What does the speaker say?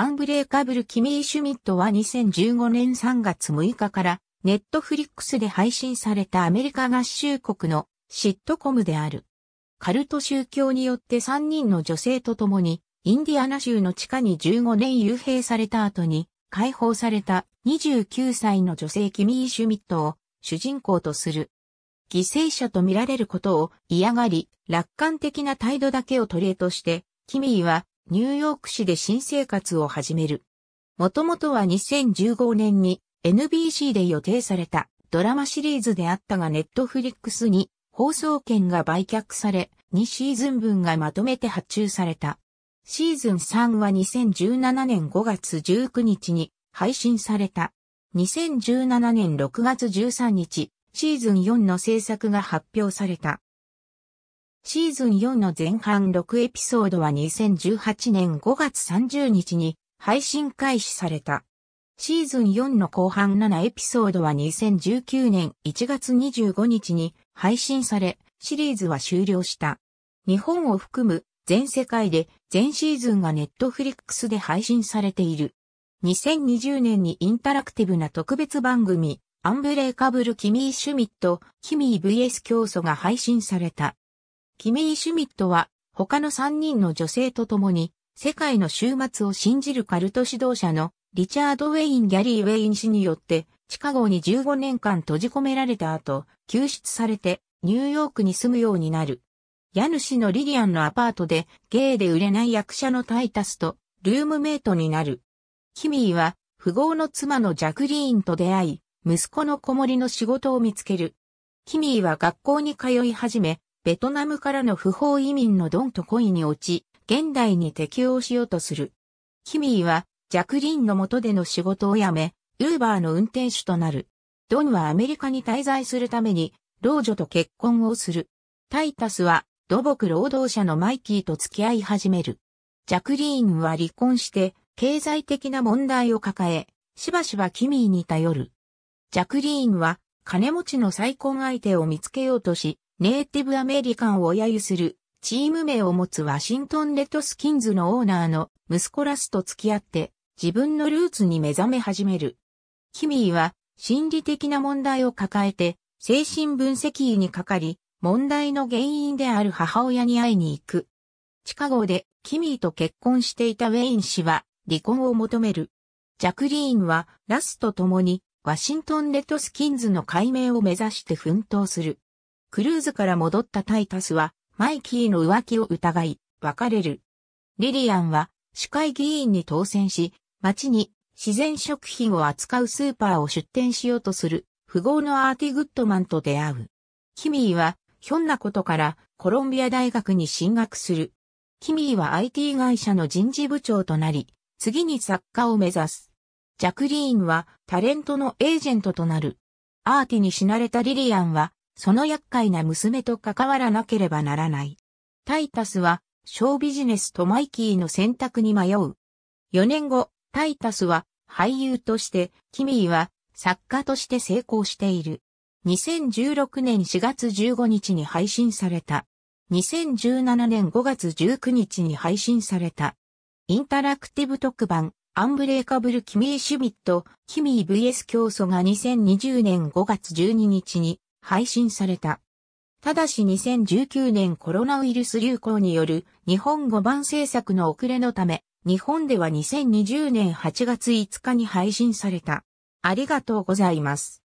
アンブレーカブル・キミー・シュミットは2015年3月6日からネットフリックスで配信されたアメリカ合衆国のシットコムである。カルト宗教によって3人の女性と共にインディアナ州の地下に15年幽閉された後に解放された29歳の女性キミー・シュミットを主人公とする。犠牲者と見られることを嫌がり、楽観的な態度だけを取りーとして、キミーはニューヨーク市で新生活を始める。もともとは2015年に NBC で予定されたドラマシリーズであったがネットフリックスに放送権が売却され、2シーズン分がまとめて発注された。シーズン3は2017年5月19日に配信された。2017年6月13日、シーズン4の制作が発表された。シーズン4の前半6エピソードは2018年5月30日に配信開始された。シーズン4の後半7エピソードは2019年1月25日に配信され、シリーズは終了した。日本を含む全世界で全シーズンがネットフリックスで配信されている。2020年にインタラクティブな特別番組、アンブレーカブル・キミー・シュミット、キミー VS 競争が配信された。キミイ・シュミットは、他の3人の女性と共に、世界の終末を信じるカルト指導者のリチャード・ウェイン・ギャリー・ウェイン氏によって、地下号に15年間閉じ込められた後、救出されて、ニューヨークに住むようになる。家主のリリアンのアパートで、ゲイで売れない役者のタイタスと、ルームメイトになる。キミーは、富豪の妻のジャクリーンと出会い、息子の子守の仕事を見つける。キミーは学校に通い始め、ベトナムからの不法移民のドンと恋に落ち、現代に適応しようとする。キミーは、ジャクリーンの下での仕事を辞め、ウーバーの運転手となる。ドンはアメリカに滞在するために、老女と結婚をする。タイタスは、土木労働者のマイキーと付き合い始める。ジャクリーンは離婚して、経済的な問題を抱え、しばしばキミーに頼る。ジャクリーンは、金持ちの再婚相手を見つけようとし、ネイティブアメリカンを揶揄する、チーム名を持つワシントン・レトスキンズのオーナーの息子ラスと付き合って、自分のルーツに目覚め始める。キミーは、心理的な問題を抱えて、精神分析医にかかり、問題の原因である母親に会いに行く。地下号で、キミーと結婚していたウェイン氏は、離婚を求める。ジャクリーンは、ラスと共に、ワシントン・レトスキンズの解明を目指して奮闘する。クルーズから戻ったタイタスは、マイキーの浮気を疑い、別れる。リリアンは、市会議員に当選し、町に自然食品を扱うスーパーを出店しようとする、富豪のアーティ・グッドマンと出会う。キミーは、ひょんなことからコロンビア大学に進学する。キミーは IT 会社の人事部長となり、次に作家を目指す。ジャクリーンはタレントのエージェントとなる。アーティに死なれたリリアンはその厄介な娘と関わらなければならない。タイタスは、ショービジネスとマイキーの選択に迷う。4年後、タイタスは、俳優として、キミーは、作家として成功している。2016年4月15日に配信された。2017年5月19日に配信された。インタラクティブ特番、アンブレーカブル・キミー・シュミット、キミー VS 競争が2020年5月12日に配信された。ただし2019年コロナウイルス流行による日本語版制作の遅れのため、日本では2020年8月5日に配信された。ありがとうございます。